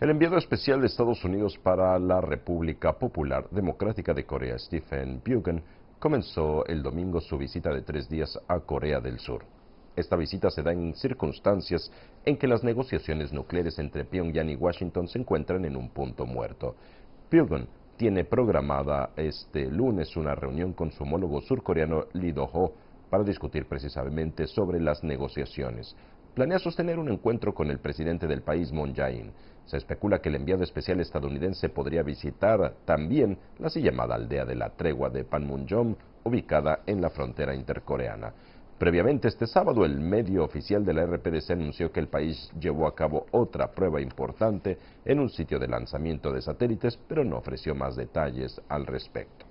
El enviado especial de Estados Unidos para la República Popular Democrática de Corea, Stephen Bugan, comenzó el domingo su visita de tres días a Corea del Sur. Esta visita se da en circunstancias en que las negociaciones nucleares entre Pyongyang y Washington se encuentran en un punto muerto. Pyongyang tiene programada este lunes una reunión con su homólogo surcoreano Lee Do-ho para discutir precisamente sobre las negociaciones planea sostener un encuentro con el presidente del país, Moon Jae-in. Se especula que el enviado especial estadounidense podría visitar también la así llamada aldea de la tregua de Panmunjom, ubicada en la frontera intercoreana. Previamente este sábado, el medio oficial de la RPDC anunció que el país llevó a cabo otra prueba importante en un sitio de lanzamiento de satélites, pero no ofreció más detalles al respecto.